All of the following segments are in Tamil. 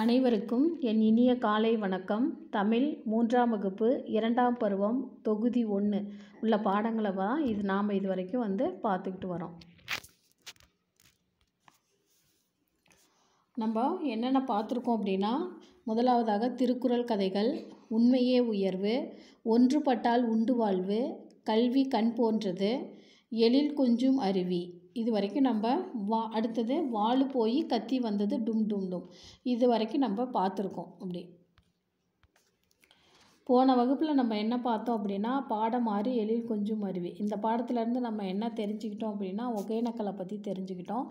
அனைவருக்கும் என் இனிய காலை வணக்கம் தமிழ் மூன்றாம் வகுப்பு இரண்டாம் பருவம் தொகுதி ஒன்று உள்ள பாடங்களை தான் இது நாம் இது வரைக்கும் வந்து பார்த்துக்கிட்டு வரோம் நம்ம என்னென்ன பார்த்துருக்கோம் அப்படின்னா முதலாவதாக திருக்குறள் கதைகள் உண்மையே உயர்வு ஒன்றுபட்டால் உண்டு வாழ்வு கல்வி கண் போன்றது எழில் கொஞ்சும் அருவி இது வரைக்கும் நம்ம வா அடுத்தது வாள் போய் கத்தி வந்தது டும் டும் டும் இது வரைக்கும் நம்ம பார்த்துருக்கோம் அப்படி போன வகுப்பில் நம்ம என்ன பார்த்தோம் அப்படின்னா பாடம் மாறி எழில் கொஞ்சம் அருவி இந்த பாடத்துலேருந்து நம்ம என்ன தெரிஞ்சுக்கிட்டோம் அப்படின்னா ஒகேனக்கலை பற்றி தெரிஞ்சுக்கிட்டோம்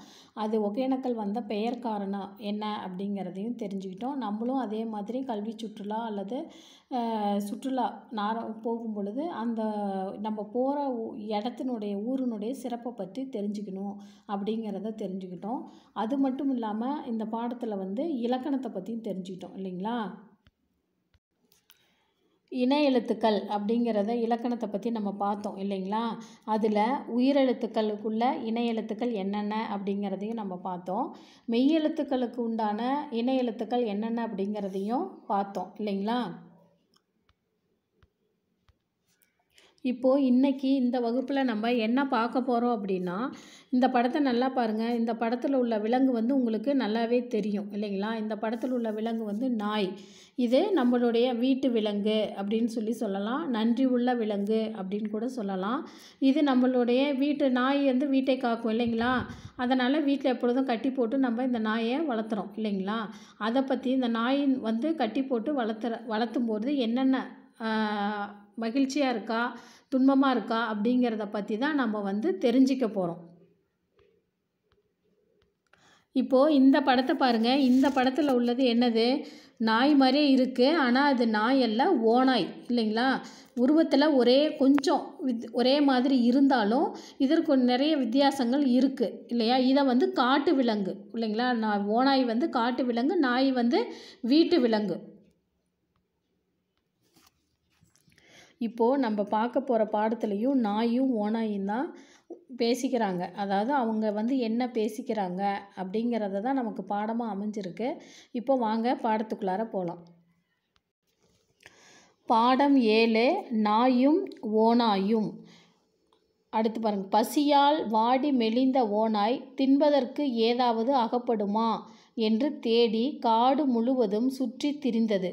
அது ஒகேனக்கல் வந்த பெயர் காரணம் என்ன அப்படிங்கிறதையும் தெரிஞ்சுக்கிட்டோம் நம்மளும் அதே மாதிரி கல்வி சுற்றுலா அல்லது சுற்றுலா நார போகும் பொழுது அந்த நம்ம போகிற இடத்தினுடைய ஊரினுடைய சிறப்பை பற்றி தெரிஞ்சுக்கணும் அப்படிங்கிறத தெரிஞ்சுக்கிட்டோம் அது மட்டும் இல்லாமல் இந்த பாடத்தில் வந்து இலக்கணத்தை பற்றியும் தெரிஞ்சுக்கிட்டோம் இல்லைங்களா இன எழுத்துக்கள் அப்படிங்கிறத இலக்கணத்தை பற்றி நம்ம பார்த்தோம் இல்லைங்களா அதில் உயிரெழுத்துக்களுக்குள்ள இன எழுத்துக்கள் என்னென்ன அப்படிங்கிறதையும் நம்ம பார்த்தோம் மெய் எழுத்துக்களுக்கு உண்டான இன எழுத்துக்கள் என்னென்ன அப்படிங்கிறதையும் பார்த்தோம் இல்லைங்களா இப்போது இன்றைக்கி இந்த வகுப்பில் நம்ம என்ன பார்க்க போகிறோம் அப்படின்னா இந்த படத்தை நல்லா பாருங்கள் இந்த படத்தில் உள்ள விலங்கு வந்து உங்களுக்கு நல்லாவே தெரியும் இல்லைங்களா இந்த படத்தில் உள்ள விலங்கு வந்து நாய் இது நம்மளுடைய வீட்டு விலங்கு அப்படின்னு சொல்லி சொல்லலாம் நன்றி உள்ள விலங்கு அப்படின்னு கூட சொல்லலாம் இது நம்மளுடைய வீட்டு நாய் வந்து வீட்டை காக்கும் இல்லைங்களா அதனால் வீட்டில் எப்பொழுதும் கட்டி போட்டு நம்ம இந்த நாயை வளர்த்துறோம் இல்லைங்களா அதை பற்றி இந்த நாயின் வந்து கட்டி போட்டு வளர்த்துற வளர்த்தும் போது என்னென்ன மகிழ்ச்சியாக இருக்கா துன்பமாக இருக்கா அப்படிங்கிறத பற்றி தான் நம்ம வந்து தெரிஞ்சிக்க போகிறோம் இப்போது இந்த படத்தை பாருங்கள் இந்த படத்தில் உள்ளது என்னது நாய் மாதிரியே இருக்குது ஆனால் அது நாய் அல்ல ஓநாய் இல்லைங்களா உருவத்தில் ஒரே கொஞ்சம் வித் ஒரே மாதிரி இருந்தாலும் இதற்கு நிறைய வித்தியாசங்கள் இருக்குது இல்லையா இதை வந்து காட்டு விலங்கு இல்லைங்களா நான் ஓநாய் வந்து காட்டு விலங்கு நாய் வந்து வீட்டு விலங்கு இப்போது நம்ம பார்க்க போகிற பாடத்துலேயும் நாயும் ஓனாயும் தான் பேசிக்கிறாங்க அதாவது அவங்க வந்து என்ன பேசிக்கிறாங்க அப்படிங்கிறத தான் நமக்கு பாடமாக அமைஞ்சிருக்கு இப்போ வாங்க பாடத்துக்குள்ளார போகலாம் பாடம் ஏழு நாயும் ஓனாயும் அடுத்து பாருங்க பசியால் வாடி மெலிந்த ஓனாய் தின்பதற்கு ஏதாவது அகப்படுமா என்று தேடி காடு முழுவதும் சுற்றி திரிந்தது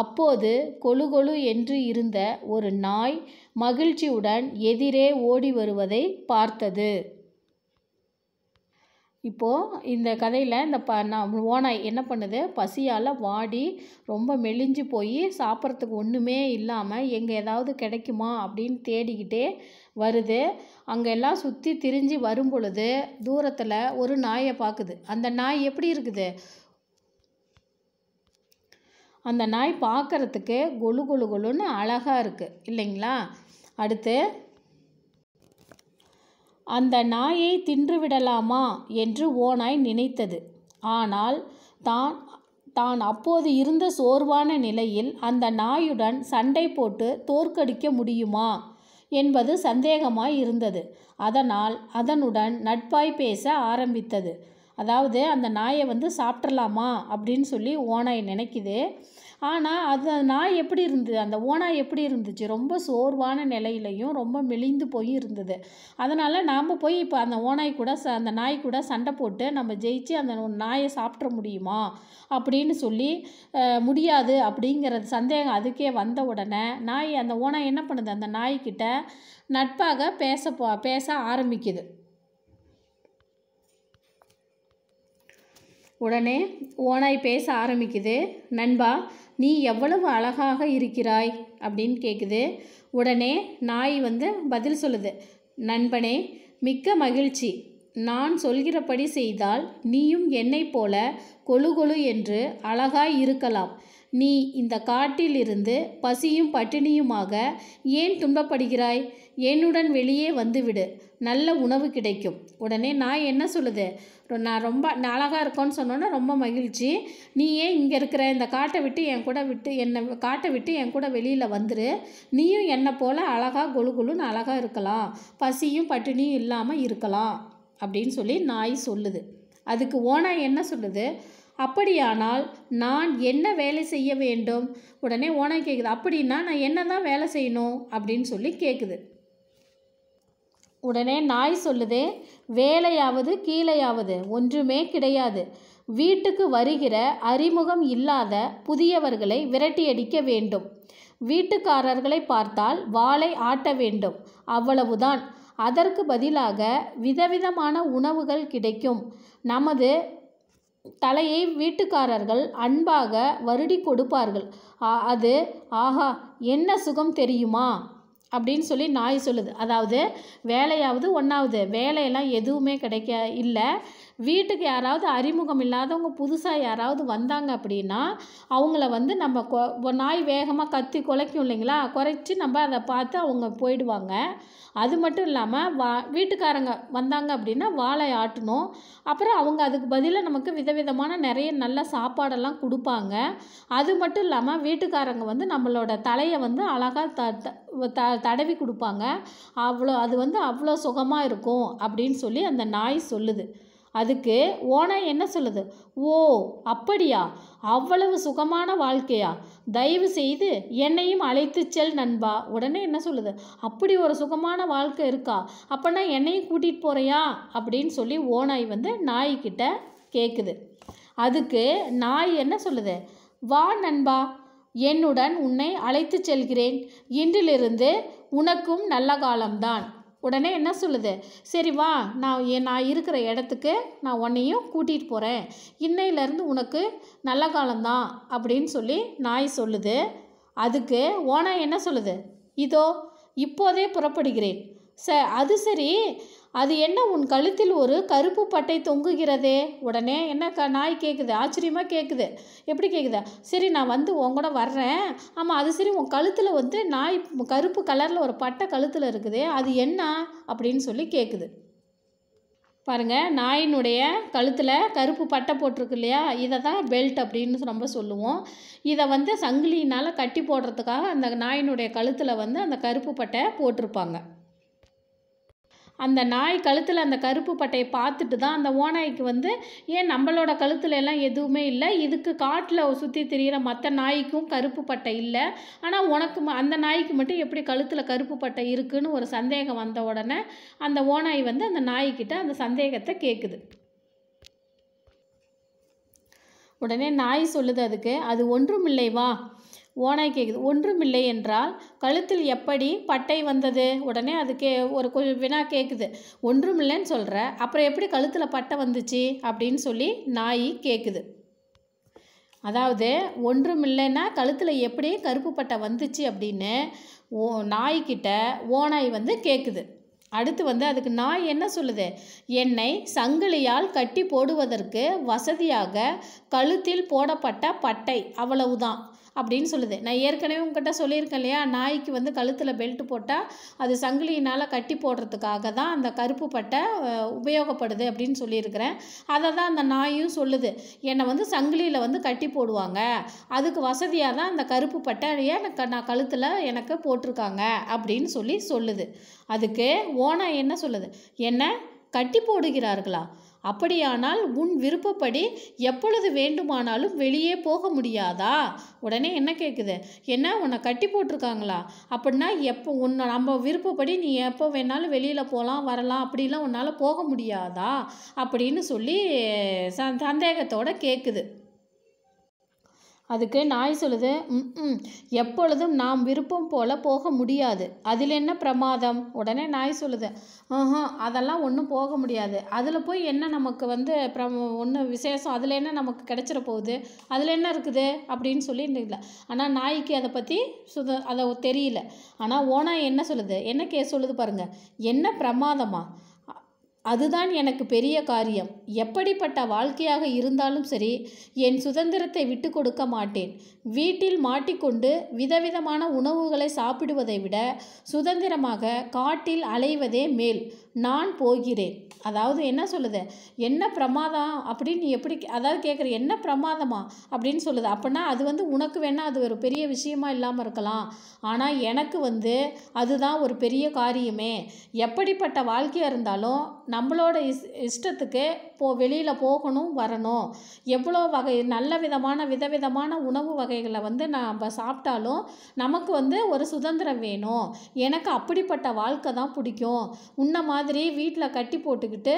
அப்போது கொழு கொழு என்று இருந்த ஒரு நாய் மகிழ்ச்சியுடன் எதிரே ஓடி வருவதை பார்த்தது இப்போது இந்த கதையில் இந்த ப நான் ஓனாய் என்ன பண்ணுது பசியால் வாடி ரொம்ப மெலிஞ்சு போய் சாப்பிட்றதுக்கு ஒன்றுமே இல்லாமல் எங்கே ஏதாவது கிடைக்குமா அப்படின்னு தேடிக்கிட்டே வருது அங்கெல்லாம் சுற்றி திரிஞ்சு வரும் பொழுது தூரத்தில் ஒரு நாயை பார்க்குது அந்த நாய் எப்படி இருக்குது அந்த நாய் பார்க்குறதுக்கு கொலு கொலு கொலுன்னு அழகாக இருக்குது இல்லைங்களா அடுத்து அந்த நாயை தின்றுவிடலாமா என்று ஓநாய் நினைத்தது ஆனால் தான் தான் அப்போது இருந்த சோர்வான நிலையில் அந்த நாயுடன் சண்டை போட்டு தோற்கடிக்க முடியுமா என்பது சந்தேகமாய் இருந்தது அதனால் அதனுடன் நட்பாய் பேச ஆரம்பித்தது அதாவது அந்த நாயை வந்து சாப்பிட்றலாமா அப்படின்னு சொல்லி ஓனாய் நினைக்குது ஆனால் அது நாய் எப்படி இருந்தது அந்த ஓனாய் எப்படி இருந்துச்சு ரொம்ப சோர்வான நிலையிலையும் ரொம்ப மெலிந்து போய் இருந்தது அதனால் நாம் போய் இப்போ அந்த ஓனாய் கூட ச அந்த நாய் கூட சண்டை போட்டு நம்ம ஜெயிச்சு அந்த நாயை சாப்பிட்ற முடியுமா அப்படின்னு சொல்லி முடியாது அப்படிங்கிறது சந்தேகம் அதுக்கே வந்த உடனே நாய் அந்த ஓனாய் என்ன பண்ணுது அந்த நாய்கிட்ட நட்பாக பேச பேச ஆரம்பிக்குது உடனே ஓனாய் பேச ஆரம்பிக்குது நண்பா நீ எவ்வளவு அழகாக இருக்கிறாய் அப்படின்னு கேட்குது உடனே நாய் வந்து பதில் சொல்லுது நண்பனே மிக்க மகிழ்ச்சி நான் சொல்கிறபடி செய்தால் நீயும் என்னை போல கொழு கொழு என்று அழகாய் இருக்கலாம் நீ இந்த காட்டிலிருந்து பசியும் பட்டினியுமாக ஏன் துன்பப்படுகிறாய் என்னுடன் வெளியே வந்துவிடு நல்ல உணவு கிடைக்கும் உடனே நான் என்ன சொல்லுது நான் ரொம்ப நான் அழகாக இருக்கோன்னு சொன்னோன்னா ரொம்ப மகிழ்ச்சி நீ ஏன் இங்கே இருக்கிற இந்த காட்டை விட்டு என் கூட விட்டு என்னை காட்டை விட்டு என் கூட வெளியில் வந்துரு நீயும் என்னை போல் அழகாக கொழு கொழுன்னு அழகாக இருக்கலாம் பசியும் பட்டினியும் இல்லாமல் இருக்கலாம் அப்படின்னு சொல்லி நாய் சொல்லுது அதுக்கு ஓனா என்ன சொல்லுது அப்படியானால் நான் என்ன வேலை செய்ய வேண்டும் உடனே ஓனாய் கேட்குது அப்படின்னா நான் என்ன தான் வேலை செய்யணும் அப்படின்னு சொல்லி கேட்குது உடனே நாய் சொல்லுதே வேலையாவது கீழையாவது ஒன்றுமே கிடையாது வீட்டுக்கு வருகிற அறிமுகம் இல்லாத புதியவர்களை விரட்டியடிக்க வேண்டும் வீட்டுக்காரர்களை பார்த்தால் வாளை ஆட்ட வேண்டும் அவ்வளவுதான் அதற்கு பதிலாக விதவிதமான உணவுகள் கிடைக்கும் நமது தலையை வீட்டுக்காரர்கள் அன்பாக வருடி கொடுப்பார்கள் அது ஆஹா என்ன சுகம் தெரியுமா அப்படின்னு சொல்லி நாய் சொல்லுது அதாவது வேலையாவது ஒன்றாவது வேலையெல்லாம் எதுவுமே கிடைக்க இல்லை வீட்டுக்கு யாராவது அறிமுகம் இல்லாதவங்க புதுசாக யாராவது வந்தாங்க அப்படின்னா அவங்கள வந்து நம்ம கொ நாய் வேகமாக கத்தி குலைக்கும் இல்லைங்களா குறைச்சி நம்ம அதை பார்த்து அவங்க போயிடுவாங்க அது மட்டும் இல்லாமல் வா வீட்டுக்காரங்க வந்தாங்க அப்படின்னா வாழை ஆட்டணும் அப்புறம் அவங்க அதுக்கு பதிலாக நமக்கு விதவிதமான நிறைய நல்ல சாப்பாடெல்லாம் கொடுப்பாங்க அது மட்டும் இல்லாமல் வீட்டுக்காரங்க வந்து நம்மளோட தலையை வந்து அழகாக த த தடவி கொடுப்பாங்க அவ்வளோ அது வந்து அவ்வளோ சுகமாக இருக்கும் அப்படின்னு சொல்லி அந்த நாய் சொல்லுது அதுக்கு ஓனாய் என்ன சொல்லுது ஓ அப்படியா அவ்வளவு சுகமான வாழ்க்கையா தயவு செய்து என்னையும் அழைத்து செல் நண்பா உடனே என்ன சொல்லுது அப்படி ஒரு சுகமான வாழ்க்கை இருக்கா அப்போனா என்னையும் கூட்டிகிட்டு போகிறியா அப்படின்னு சொல்லி ஓனாய் வந்து நாய்கிட்ட கேட்குது அதுக்கு நாய் என்ன சொல்லுது வா நண்பா என்னுடன் உன்னை அழைத்து செல்கிறேன் இன்றிலிருந்து உனக்கும் நல்ல காலம்தான் உடனே என்ன சொல்லுது சரி வா நான் நான் இருக்கிற இடத்துக்கு நான் உன்னையும் கூட்டிகிட்டு போகிறேன் இன்னையிலேருந்து உனக்கு நல்ல காலம்தான் அப்படின்னு சொல்லி நாய் சொல்லுது அதுக்கு ஓனாய் என்ன சொல்லுது இதோ இப்போதே புறப்படுகிறேன் ச அது சரி அது என்ன உன் கழுத்தில் ஒரு கருப்பு பட்டை தொங்குகிறதே உடனே என்ன க நாய் கேட்குது ஆச்சரியமாக கேட்குது எப்படி கேட்குது சரி நான் வந்து உங்கூட வர்றேன் ஆமாம் அது சரி உன் கழுத்தில் வந்து நாய் கருப்பு கலரில் ஒரு பட்டை கழுத்தில் இருக்குதே அது என்ன அப்படின்னு சொல்லி கேட்குது பாருங்கள் நாயினுடைய கழுத்தில் கருப்பு பட்டை போட்டிருக்கு இல்லையா இதை தான் பெல்ட் அப்படின்னு நம்ம சொல்லுவோம் இதை வந்து சங்கிலினால் கட்டி போடுறதுக்காக அந்த நாயினுடைய கழுத்தில் வந்து அந்த கருப்பு பட்டை போட்டிருப்பாங்க அந்த நாய் கழுத்தில் அந்த கருப்பு பட்டையை பார்த்துட்டு தான் அந்த ஓநாய்க்கு வந்து ஏன் நம்மளோட கழுத்தில் எல்லாம் எதுவுமே இல்லை இதுக்கு காட்டில் சுற்றி திரிகிற மற்ற நாய்க்கும் கருப்பு பட்டை இல்லை ஆனால் உனக்கு அந்த நாய்க்கு மட்டும் எப்படி கழுத்தில் கருப்பு பட்டை இருக்குதுன்னு ஒரு சந்தேகம் வந்த உடனே அந்த ஓநாய் வந்து அந்த நாய்க்கிட்ட அந்த சந்தேகத்தை கேட்குது உடனே நாய் சொல்லுது அதுக்கு அது ஒன்றும் வா ஓனாய் கேட்குது ஒன்றுமில்லை என்றால் கழுத்தில் எப்படி பட்டை வந்தது உடனே அது கே ஒரு கொஞ்சம் வினா கேட்குது ஒன்றுமில்லைன்னு சொல்கிற அப்புறம் எப்படி கழுத்தில் பட்டை வந்துச்சு அப்படின்னு சொல்லி நாய் கேட்குது அதாவது ஒன்றுமில்லைன்னா கழுத்தில் எப்படி கருப்பு பட்டை வந்துச்சு அப்படின்னு ஓ நாய்கிட்ட ஓனாய் வந்து கேட்குது அடுத்து வந்து அதுக்கு நாய் என்ன சொல்லுது என்னை சங்கிலியால் கட்டி போடுவதற்கு வசதியாக கழுத்தில் போடப்பட்ட பட்டை அவ்வளவுதான் அப்படின்னு சொல்லுது நான் ஏற்கனவே உங்ககிட்ட சொல்லியிருக்கேன் இல்லையா நாய்க்கு வந்து கழுத்தில் பெல்ட் போட்டால் அது சங்கிலியினால் கட்டி போடுறதுக்காக தான் அந்த கருப்பு பட்டை உபயோகப்படுது அப்படின்னு சொல்லியிருக்கிறேன் அதை தான் அந்த நாயும் சொல்லுது என்னை வந்து சங்கிலியில் வந்து கட்டி போடுவாங்க அதுக்கு வசதியாக தான் அந்த கருப்பு பட்டையை எனக்கு நான் கழுத்தில் எனக்கு போட்டிருக்காங்க அப்படின்னு சொல்லி சொல்லுது அதுக்கு ஓனா என்ன சொல்லுது என்ன கட்டி போடுகிறார்களா அப்படியானால் உன் விருப்பப்படி எப்பொழுது வேண்டுமானாலும் வெளியே போக முடியாதா உடனே என்ன கேட்குது என்ன உன்னை கட்டி போட்டிருக்காங்களா அப்படின்னா எப்போ உன்னை நம்ம விருப்பப்படி நீ எப்போ வேணாலும் வெளியில் போகலாம் வரலாம் அப்படிலாம் உன்னால் போக முடியாதா அப்படின்னு சொல்லி சந்தேகத்தோடு கேட்குது அதுக்கு நாய் சொல்லுது ம் எப்பொழுதும் நாம் விருப்பம் போல் போக முடியாது அதில் என்ன பிரமாதம் உடனே நாய் சொல்லுது ஆஹா அதெல்லாம் ஒன்றும் போக முடியாது அதில் போய் என்ன நமக்கு வந்து ப்ரம் ஒன்று விசேஷம் அதில் என்ன நமக்கு கிடச்சிட போகுது அதில் என்ன இருக்குது அப்படின்னு சொல்லி இல்லை ஆனால் நாய்க்கு அதை பற்றி சுத அதை தெரியல ஆனால் ஓனா என்ன சொல்லுது என்ன கேஸ் சொல்லுது பாருங்கள் என்ன பிரமாதமா அதுதான் எனக்கு பெரிய காரியம் எப்படிப்பட்ட வாழ்க்கையாக இருந்தாலும் சரி என் சுதந்திரத்தை விட்டு கொடுக்க மாட்டேன் வீட்டில் மாட்டிக்கொண்டு விதவிதமான உணவுகளை சாப்பிடுவதை விட சுதந்திரமாக காட்டில் அலைவதே மேல் நான் போகிறேன் அதாவது என்ன சொல்லுது என்ன பிரமாதம் அப்படின்னு நீ எப்படி அதாவது கேட்குற என்ன பிரமாதமா அப்படின்னு சொல்லுது அப்படின்னா அது வந்து உனக்கு வேணால் அது ஒரு பெரிய விஷயமா இல்லாமல் இருக்கலாம் ஆனால் எனக்கு வந்து அதுதான் ஒரு பெரிய காரியமே எப்படிப்பட்ட வாழ்க்கையாக இருந்தாலும் நம்மளோட இஸ் இஷ்டத்துக்கு போ வெளியில் போகணும் வரணும் எவ்வளோ வகை நல்ல விதமான விதவிதமான உணவு வகைகளை வந்து நம்ம சாப்பிட்டாலும் நமக்கு வந்து ஒரு சுதந்திரம் வேணும் எனக்கு அப்படிப்பட்ட வாழ்க்கை தான் பிடிக்கும் உன்ன மாதிரி வீட்டில் கட்டி போட்டுக்கிட்டு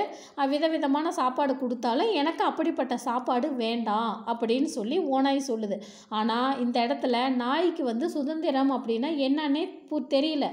விதவிதமான சாப்பாடு கொடுத்தாலும் எனக்கு அப்படிப்பட்ட சாப்பாடு வேண்டாம் அப்படின்னு சொல்லி ஓனாய் சொல்லுது ஆனால் இந்த இடத்துல நாய்க்கு வந்து சுதந்திரம் அப்படின்னா என்னன்னே தெரியல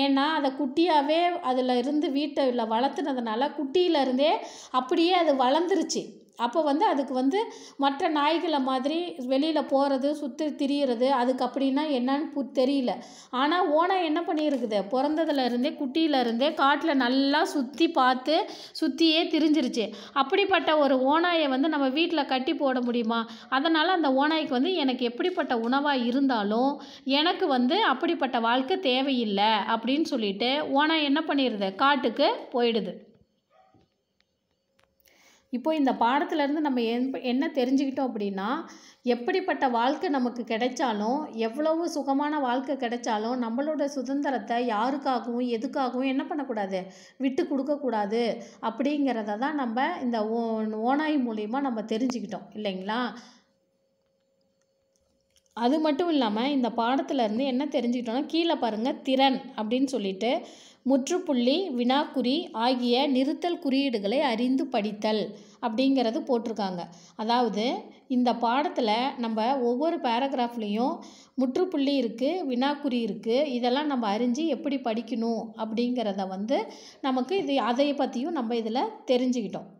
ஏன்னா அதை குட்டியாகவே அதில் இருந்து வீட்டில் வளர்த்துனதுனால அதனால் குட்டியிலருந்தே அப்படியே அது வளர்ந்துருச்சு அப்போ வந்து அதுக்கு வந்து மற்ற நாய்களை மாதிரி வெளியில் போகிறது சுற்றி திரியிறது அதுக்கு அப்படின்னா என்னன்னு தெரியல ஆனால் ஓனை என்ன பண்ணியிருக்குது பிறந்ததுலேருந்தே குட்டியிலருந்தே காட்டில் நல்லா சுற்றி பார்த்து சுற்றியே திரிஞ்சிருச்சு அப்படிப்பட்ட ஒரு ஓனாயை வந்து நம்ம வீட்டில் கட்டி போட முடியுமா அதனால் அந்த ஓனாய்க்கு வந்து எனக்கு எப்படிப்பட்ட உணவாக இருந்தாலும் எனக்கு வந்து அப்படிப்பட்ட வாழ்க்கை தேவையில்லை அப்படின்னு சொல்லிட்டு ஓனாய் என்ன பண்ணிடுது காட்டுக்கு போயிடுது இப்போ இந்த பாடத்துலேருந்து நம்ம என் என்ன தெரிஞ்சுக்கிட்டோம் அப்படின்னா எப்படிப்பட்ட வாழ்க்கை நமக்கு கிடைச்சாலும் எவ்வளவு சுகமான வாழ்க்கை கிடைச்சாலும் நம்மளோட சுதந்திரத்தை யாருக்காகவும் எதுக்காகவும் என்ன பண்ணக்கூடாது விட்டு கொடுக்கக்கூடாது அப்படிங்கிறத தான் நம்ம இந்த ஓ ஓனாய் மூலிமா நம்ம தெரிஞ்சுக்கிட்டோம் இல்லைங்களா அது மட்டும் இல்லாமல் இந்த பாடத்துலேருந்து என்ன தெரிஞ்சுக்கிட்டோன்னா கீழே பாருங்கள் திறன் அப்படின்னு சொல்லிட்டு முற்றுப்புள்ளி வினாக்குறி ஆகிய நிறுத்தல் குறியீடுகளை அறிந்து படித்தல் அப்படிங்கிறது போட்டிருக்காங்க அதாவது இந்த பாடத்தில் நம்ம ஒவ்வொரு பேராகிராஃப்லேயும் முற்றுப்புள்ளி இருக்குது வினாக்குறி இருக்குது இதெல்லாம் நம்ம அறிஞ்சு எப்படி படிக்கணும் அப்படிங்கிறத வந்து நமக்கு இது அதை பற்றியும் நம்ம இதில் தெரிஞ்சுக்கிட்டோம்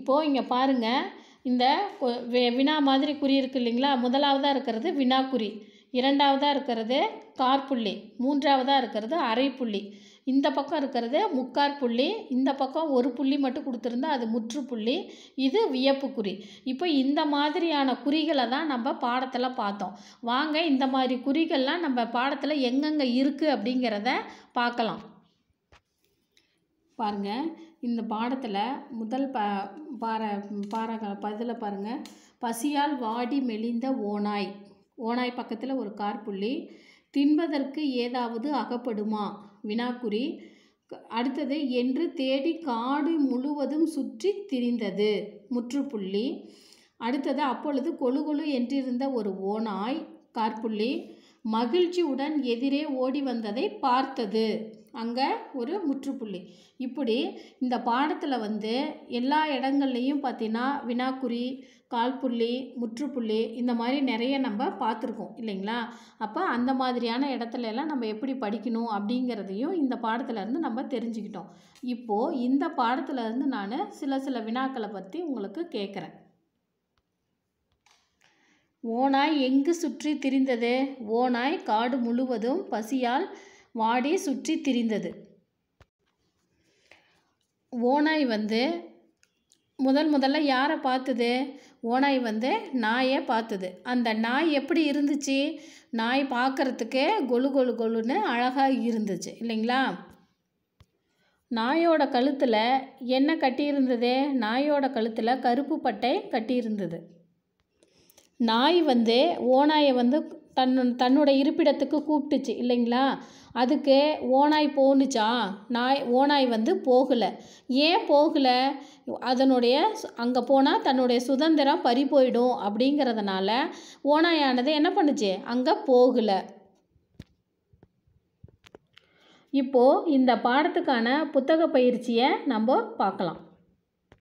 இப்போது இங்கே பாருங்கள் இந்த வினா மாதிரி குறி இருக்குது இல்லைங்களா முதலாவதாக இருக்கிறது வினா குறி இரண்டாவதாக இருக்கிறது கார்புள்ளி மூன்றாவதாக இருக்கிறது அரை புள்ளி இந்த பக்கம் இருக்கிறது முக்கார் புள்ளி இந்த பக்கம் ஒரு புள்ளி மட்டும் கொடுத்துருந்தா அது முற்றுப்புள்ளி இது வியப்பு குறி இப்போ இந்த மாதிரியான குறிகளை தான் நம்ம பாடத்தில் பார்த்தோம் வாங்க இந்த மாதிரி குறிகள்லாம் நம்ம பாடத்தில் எங்கெங்கே இருக்குது அப்படிங்கிறத பார்க்கலாம் பாருங்கள் இந்த பாடத்தில் முதல் ப பார பாறை பதில் பாருங்கள் பசியால் வாடி மெலிந்த ஓனாய் ஓனாய் பக்கத்தில் ஒரு கார்புள்ளி தின்பதற்கு ஏதாவது அகப்படுமா வினாக்குறி அடுத்தது என்று தேடி காடு முழுவதும் சுற்றி திரிந்தது முற்றுப்புள்ளி அடுத்தது அப்பொழுது கொழு கொழு என்றிருந்த ஒரு ஓனாய் கார்புள்ளி மகிழ்ச்சியுடன் எதிரே ஓடி வந்ததை பார்த்தது அங்கே ஒரு முற்றுப்புள்ளி இப்படி இந்த பாடத்தில் வந்து எல்லா இடங்கள்லையும் பார்த்தீங்கன்னா வினாக்குறி கால்புள்ளி முற்றுப்புள்ளி இந்த மாதிரி நிறைய நம்ம பார்த்துருக்கோம் இல்லைங்களா அப்போ அந்த மாதிரியான இடத்துல எல்லாம் நம்ம எப்படி படிக்கணும் அப்படிங்கிறதையும் இந்த பாடத்துலேருந்து நம்ம தெரிஞ்சுக்கிட்டோம் இப்போது இந்த பாடத்துலேருந்து நான் சில சில வினாக்களை பற்றி உங்களுக்கு கேட்குறேன் ஓனாய் எங்கு சுற்றி திரிந்தது ஓனாய் காடு முழுவதும் பசியால் வாடி சுற்றி திரிந்தது ஓனாய் வந்து முதல் முதல்ல யாரை பார்த்தது ஓனாய் வந்து நாயை பார்த்தது அந்த நாய் எப்படி இருந்துச்சு நாய் பார்க்குறதுக்கே கொலு கொலு கொலுன்னு அழகாக இருந்துச்சு இல்லைங்களா நாயோட கழுத்தில் என்ன கட்டியிருந்தது நாயோட கழுத்தில் கருப்பு பட்டை கட்டியிருந்தது நாய் வந்து ஓநாயை வந்து தன்னு தன்னோட இருப்பிடத்துக்கு கூப்பிட்டுச்சு இல்லைங்களா அதுக்கு ஓனாய் போனுச்சா நாய் ஓனாய் வந்து போகலை ஏன் போகலை அதனுடைய அங்கே போனால் தன்னுடைய சுதந்திரம் பறி போயிடும் அப்படிங்கிறதுனால ஓனாயானது என்ன பண்ணுச்சு அங்கே போகலை இப்போது இந்த பாடத்துக்கான புத்தக பயிற்சியை நம்ம பார்க்கலாம்